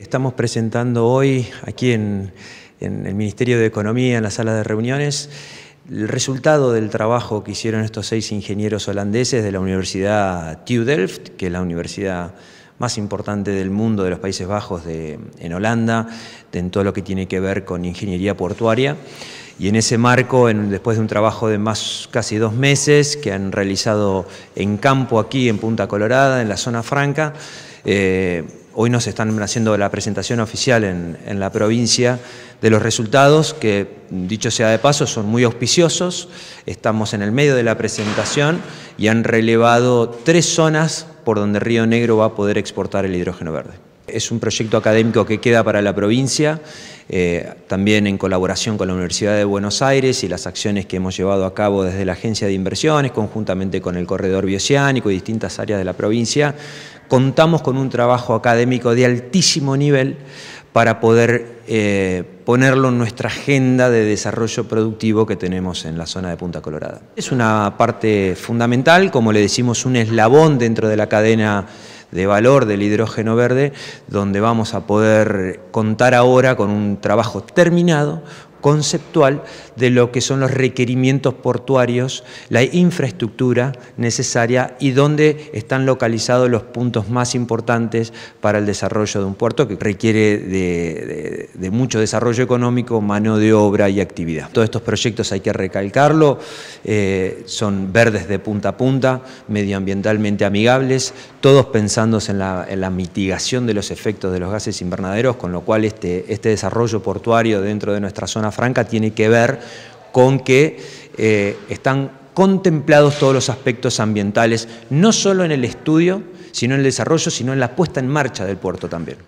Estamos presentando hoy aquí en, el Ministerio de Economía, en la sala de reuniones, el resultado del trabajo que hicieron estos seis ingenieros holandeses de la Universidad TU que es la universidad más importante del mundo de los Países Bajos en Holanda, en todo lo que tiene que ver con ingeniería portuaria. Y en ese marco, después de un trabajo de más casi dos meses que han realizado en campo aquí, en Punta Colorada, en la zona franca, eh, Hoy nos están haciendo la presentación oficial en, en la provincia de los resultados, que dicho sea de paso, son muy auspiciosos. Estamos en el medio de la presentación y han relevado tres zonas por donde Río Negro va a poder exportar el hidrógeno verde. Es un proyecto académico que queda para la provincia, eh, también en colaboración con la Universidad de Buenos Aires y las acciones que hemos llevado a cabo desde la Agencia de Inversiones, conjuntamente con el Corredor Bioceánico y distintas áreas de la provincia, contamos con un trabajo académico de altísimo nivel para poder eh, ponerlo en nuestra agenda de desarrollo productivo que tenemos en la zona de Punta Colorada. Es una parte fundamental, como le decimos, un eslabón dentro de la cadena de valor del hidrógeno verde, donde vamos a poder contar ahora con un trabajo terminado, conceptual de lo que son los requerimientos portuarios, la infraestructura necesaria y dónde están localizados los puntos más importantes para el desarrollo de un puerto que requiere de, mucho desarrollo económico, mano de obra y actividad. Todos estos proyectos hay que recalcarlo, eh, son verdes de punta a punta, medioambientalmente amigables, todos pensándose en la, mitigación de los efectos de los gases invernaderos, con lo cual este, este desarrollo portuario dentro de nuestra zona franca tiene que ver con que eh, están contemplados todos los aspectos ambientales, no solo en el estudio, sino en el desarrollo, sino en la puesta en marcha del puerto también.